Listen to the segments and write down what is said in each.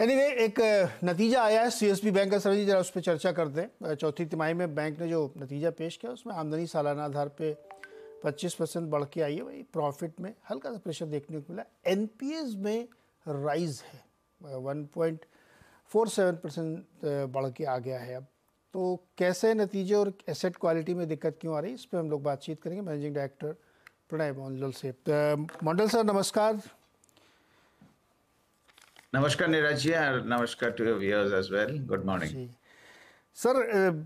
Anyway anyway, एक uh, नतीजा आया है सीएसबी बैंक का सर जी जरा उस पर चर्चा करते हैं uh, चौथी तिमाही में बैंक ने जो नतीजा पेश किया उसमें आमदनी सालाना आधार पे 25 परसेंट बढ़ के आई है वही प्रॉफिट में हल्का सा प्रेशर देखने को मिला एन में राइज है 1.47 uh, परसेंट बढ़ के आ गया है अब तो कैसे नतीजे और एसेट क्वालिटी में दिक्कत क्यों आ रही है इस पर हम लोग बातचीत करेंगे मैनेजिंग डायरेक्टर प्रणय मंडल से मंडल सर नमस्कार नमस्कार नीरज जी और नमस्कार to your viewers as well good morning sir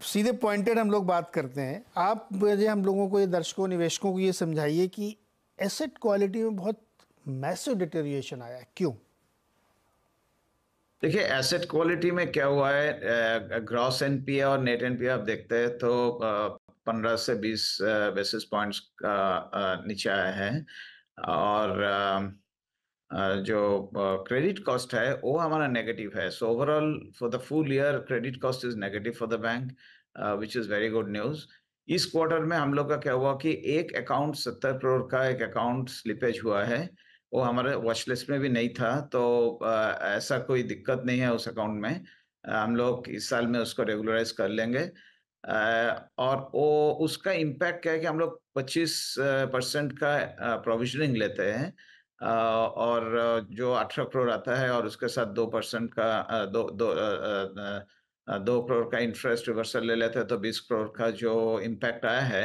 सीधे पॉइंटेड हम लोग बात करते हैं आप मुझे हम लोगों को ये दर्शकों निवेशकों को ये समझाइए कि एसेट क्वालिटी में बहुत मैसिव डिटेरिएशन आया क्यों देखिए एसेट क्वालिटी में क्या हुआ है ग्रॉस एनपीए और नेट एनपीए आप देखते हैं तो पंद्रह से बीस बेसिस पॉइंट्स का नीचे आया है और जो क्रेडिट कॉस्ट है वो हमारा नेगेटिव है so overall for the full year credit cost is negative for the bank which is very good news इस क्वार्टर में हम लोग का क्या हुआ कि एक अकाउंट सत्तर करोड़ का एक अकाउंट स्लिपेज हुआ है वो हमारे वॉचलिस्ट में भी नहीं था तो ऐसा कोई दिक्कत नहीं है उस अकाउंट में हम लोग इस साल में उसको रेगुलराइज कर लेंगे और वो उसका इम्पैक्ट क्या है कि हम लोग 25 परसेंट का प्रोविजनिंग लेते हैं और जो अठारह करोड़ आता है और उसके साथ दो परसेंट का दो दो दो करोड़ का इंटरेस्ट रिवर्सल ले लेते हैं तो बीस करोड़ का जो इम्पैक्ट आया है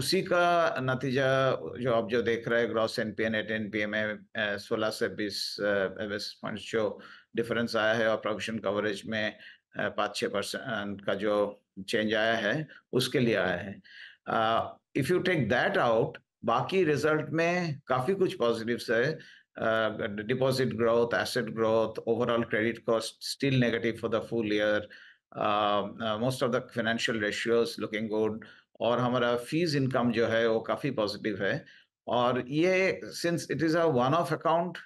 उसी का नतीजा जो आप जो देख रहे हैं gross N P N P M में सोलह से बीस बेसिस पॉइंट जो डिफरेंस आया है और प्रोविजन कवरेज में पाँच छः परसेंट का जो चेंज आया है उसके लिए आया है if you take that out बाकी रिजल्ट में काफी कुछ पॉजिटिव्स है deposit growth asset growth overall credit cost still negative for the full year most of the financial ratios looking good और हमारा फीस इनकम जो है वो काफी पॉजिटिव है और ये since it is a one off account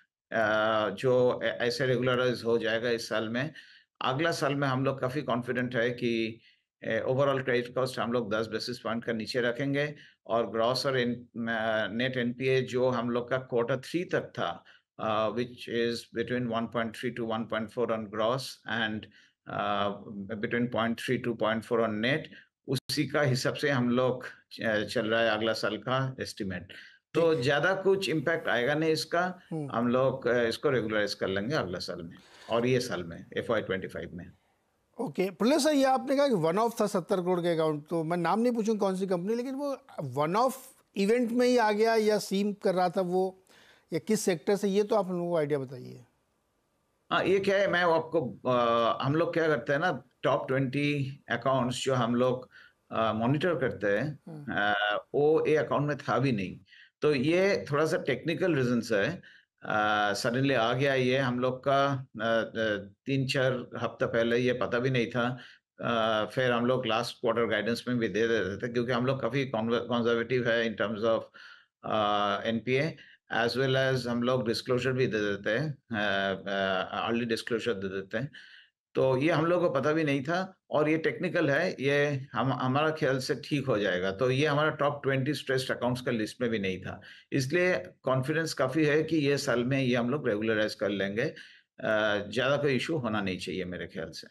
जो ऐसे रेगुलराइज हो जाएगा इस साल में अगला साल में हम लोग काफी कॉन्फिडेंट है कि uh, ओवरऑल क्रेडिट कॉस्ट हम लोग 10 बेसिस पॉइंट का नीचे रखेंगे और ग्रॉस और नेट एनपीए uh, जो हम लोग का क्वार्टर थ्री तक था which is between 1.3 to 1.4 on gross and between 0.3 to 0.4 on net उसी का हिसाब से हम लोग uh, चल रहा है अगला साल का एस्टिमेट तो ज्यादा कुछ इम्पैक्ट आएगा नहीं इसका हम्म। हम लोग uh, इसको रेगुलराइज कर लेंगे अगला साल में और ये साल में एफ में ओके पुलिस सर ये आपने कहा कि वन ऑफ था सत्तर करोड़ के अकाउंट तो मैं नाम नहीं पूछूं कौन सी कंपनी लेकिन वो वन ऑफ इवेंट में ही आ गया या सीम कर रहा था वो या किस सेक्टर से ये तो आप लोगों को आइडिया बताइए हाँ ये क्या है मैं आपको आ, हम लोग क्या करते हैं ना टॉप ट्वेंटी अकाउंट्स जो हम लोग मॉनिटर करते हैं हम्म। वो ये अकाउंट में था भी नहीं तो ये थोड़ा सा टेक्निकल रीजन है सडनली आ गया ये हम लोग का तीन चार हफ्ता पहले ये पता भी नहीं था फिर हम लोग लास्ट क्वार्टर गाइडेंस में भी दे देते थे क्योंकि हम लोग काफ़ी कॉन्जर्वेटिव है in terms of N P as well as हम लोग डिस्क्लोजर भी दे देते हैं अर्ली डिस्क्लोजर दे देते हैं तो ये हम लोग को पता भी नहीं था और ये टेक्निकल है ये हम हमारा ख्याल से ठीक हो जाएगा तो ये हमारा टॉप ट्वेंटी स्ट्रेस्ड अकाउंट्स का लिस्ट में भी नहीं था इसलिए कॉन्फिडेंस काफ़ी है कि ये साल में ये हम लोग रेगुलराइज कर लेंगे ज़्यादा कोई इशू होना नहीं चाहिए मेरे ख्याल से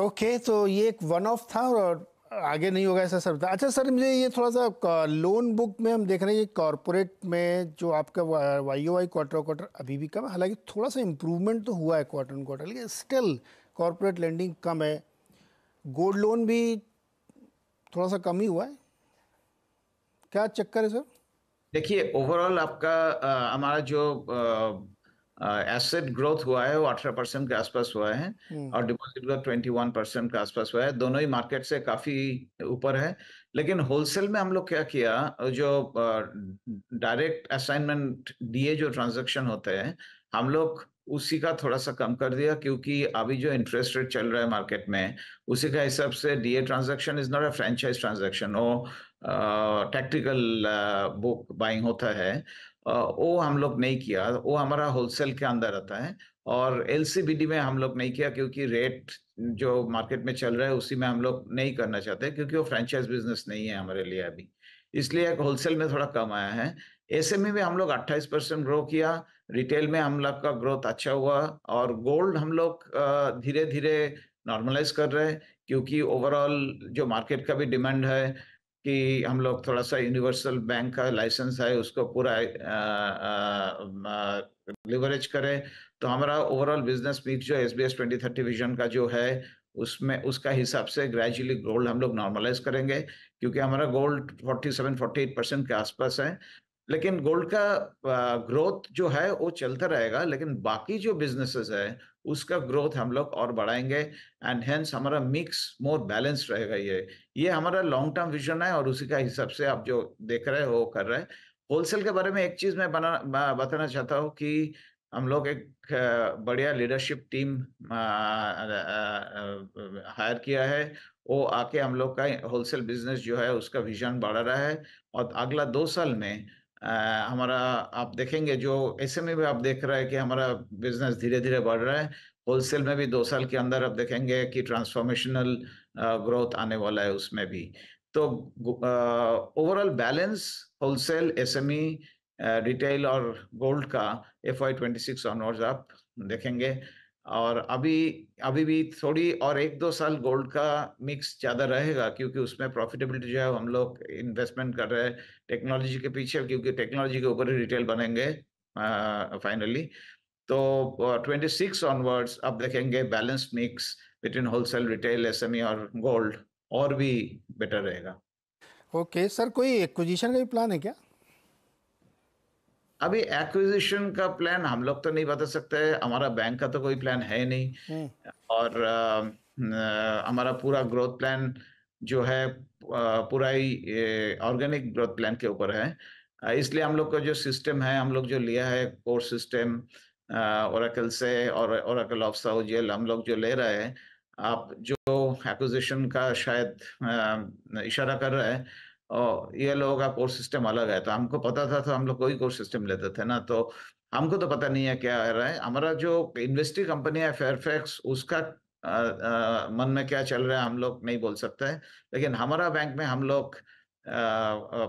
ओके okay, तो ये एक वन ऑफ था और आगे नहीं होगा ऐसा सर अच्छा सर मुझे ये थोड़ा सा लोन बुक में हम देख रहे हैं कि कॉरपोरेट में जो आपका Y O Y quarter quarter अभी भी कम हालांकि थोड़ा सा इम्प्रूवमेंट तो हुआ है क्वार्टर क्वार्टर लेकिन स्टिल कॉरपोरेट लेंडिंग कम है गोल्ड लोन भी थोड़ा सा कम ही हुआ है क्या चक्कर है सर देखिए ओवरऑल आपका हमारा जो एसेट ग्रोथ हुआ है वो अठारह परसेंट के आसपास हुआ है हम्म। और deposit growth twenty one percent के आसपास हुआ है दोनों ही मार्केट से काफी ऊपर है लेकिन होलसेल में हम लोग क्या किया जो डायरेक्ट असाइनमेंट दिए जो ट्रांजेक्शन होते हैं हम लोग उसी का थोड़ा सा कम कर दिया क्योंकि अभी जो इंटरेस्ट रेट चल रहा है मार्केट में उसी का हिसाब से DA transaction is not a franchise transaction वो टैक्टिकल बुक बाइंग होता है वो हम लोग नहीं किया वो हमारा होलसेल के अंदर आता है और एल में हम लोग नहीं किया क्योंकि रेट जो मार्केट में चल रहा है उसी में हम लोग नहीं करना चाहते क्योंकि वो फ्रेंचाइज बिजनेस नहीं है हमारे लिए अभी इसलिए होलसेल में थोड़ा कम आया है एसएमई में हम लोग 28 परसेंट ग्रो किया रिटेल में हम लोग का ग्रोथ अच्छा हुआ और गोल्ड हम लोग धीरे धीरे नॉर्मलाइज कर रहे हैं क्योंकि ओवरऑल जो मार्केट का भी डिमांड है कि हम लोग थोड़ा सा यूनिवर्सल बैंक का लाइसेंस है उसको पूरा लिवरेज करें तो हमारा ओवरऑल बिजनेस मिक्स जो S B S twenty thirty vision का जो है उसमें उसका हिसाब से ग्रेजुअली गोल्ड हम लोग नॉर्मलाइज करेंगे क्योंकि हमारा gold forty seven forty eight percent के आसपास है लेकिन गोल्ड का ग्रोथ जो है वो चलता रहेगा लेकिन बाकी जो बिजनेसेस है उसका ग्रोथ हम लोग और बढ़ाएंगे एंड हेंस हमारा मिक्स मोर बैलेंस रहेगा ये ये हमारा लॉन्ग टर्म विजन है और उसी का हिसाब से आप जो देख रहे हो कर रहे हैं होलसेल के बारे में एक चीज मैं बना बताना चाहता हूँ कि हम लोग एक बढ़िया लीडरशिप टीम हायर किया है वो आके हम लोग का होलसेल बिजनेस जो है उसका विजन बढ़ा रहा है और अगला दो साल में हमारा आप देखेंगे जो ऐसे में भी आप देख रहे हैं कि हमारा बिजनेस धीरे धीरे बढ़ रहा है होलसेल में भी दो साल के अंदर आप देखेंगे कि ट्रांसफॉर्मेशनल ग्रोथ आने वाला है उसमें भी तो overall balance wholesale SME retail और गोल्ड का F I twenty six onwards आप देखेंगे और अभी अभी भी थोड़ी और एक दो साल गोल्ड का मिक्स ज़्यादा रहेगा क्योंकि उसमें प्रॉफिटेबिलिटी जो है हम लोग इन्वेस्टमेंट कर रहे हैं टेक्नोलॉजी के पीछे क्योंकि टेक्नोलॉजी के ऊपर ही रिटेल बनेंगे फाइनली तो ट्वेंटी सिक्स ऑनवर्ड्स अब देखेंगे balance mix between wholesale retail S और गोल्ड और भी बेटर रहेगा ओके okay, सर कोई एक्विजिशन का भी प्लान है क्या अभी एक्विजिशन का प्लान हम लोग तो नहीं बता सकते हमारा बैंक का तो कोई प्लान है नहीं हम्म। और हमारा पूरा ग्रोथ प्लान जो है पूरा ही ऑर्गेनिक ग्रोथ प्लान के ऊपर है इसलिए हम लोग का जो सिस्टम है हम लोग जो लिया है कोर सिस्टम अकल से और अकल ऑफ साउजियल हम लोग जो ले रहे हैं आप जो एक्विजिशन का शायद इशारा कर रहे हैं ये लोगों का कोर्स सिस्टम अलग है तो हमको पता था तो हम लोग कोई कोर्स सिस्टम लेते थे ना तो हमको तो पता नहीं है क्या आ रहा है हमारा जो इन्वेस्टिंग कंपनी है फेयरफैक्स उसका आ, आ, मन में क्या चल रहा है हम लोग नहीं बोल सकते हैं लेकिन हमारा बैंक में हम लोग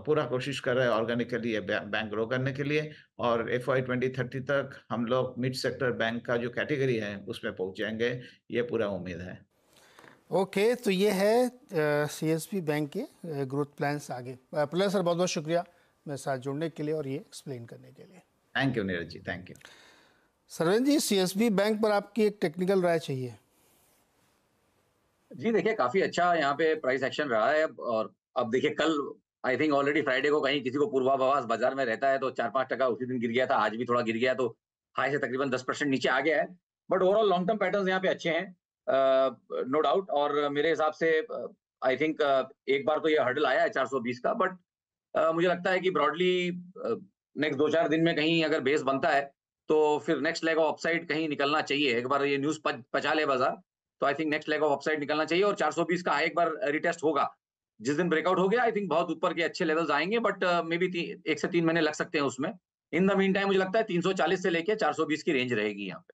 पूरा कोशिश कर रहे हैं ऑर्गेनिकली बैंक ग्रो करने के लिए और एफ आई ट्वेंटी थर्टी तक हम लोग मिड सेक्टर बैंक का जो कैटेगरी है उसमें पहुंच जाएंगे ये पूरा उम्मीद है ओके okay, तो ये है सीएसपी बैंक के ग्रोथ प्लान्स आगे प्लस सर बहुत बहुत शुक्रिया मेरे साथ जुड़ने के लिए और ये एक्सप्लेन करने के लिए thank you Neeraj ji thank you Sarvan ji CSB bank पर आपकी एक टेक्निकल राय चाहिए जी देखिए काफी अच्छा यहाँ पे प्राइस एक्शन रहा है अब और अब देखिए कल आई थिंक ऑलरेडी फ्राइडे को कहीं किसी को पूर्वाभास बाजार में रहता है तो चार पांच टका उसी दिन गिर गया था आज भी थोड़ा गिर गया तो हाई से तकरीबन दस परसेंट नीचे आ गया है but overall long term pattern यहाँ पे अच्छे हैं नो डाउट और मेरे हिसाब से आई थिंक एक बार तो ये हर्डल आया है बीस का बट मुझे लगता है कि ब्रॉडली नेक्स्ट दो चार दिन में कहीं अगर बेस बनता है तो फिर नेक्स्ट लेग ऑफ अपसाइड कहीं निकलना चाहिए एक बार ये न्यूज पचा ले बाजार तो I think next leg of upside निकलना चाहिए और 420 का एक बार रिटेस्ट होगा जिस दिन ब्रेकआउट हो गया आई थिंक बहुत ऊपर के अच्छे लेवल्स आएंगे बट मे बी एक से तीन महीने लग सकते हैं उसमें इन द मीन टाइम मुझे लगता है 340 से लेके 420 की रेंज रहेगी यहाँ पे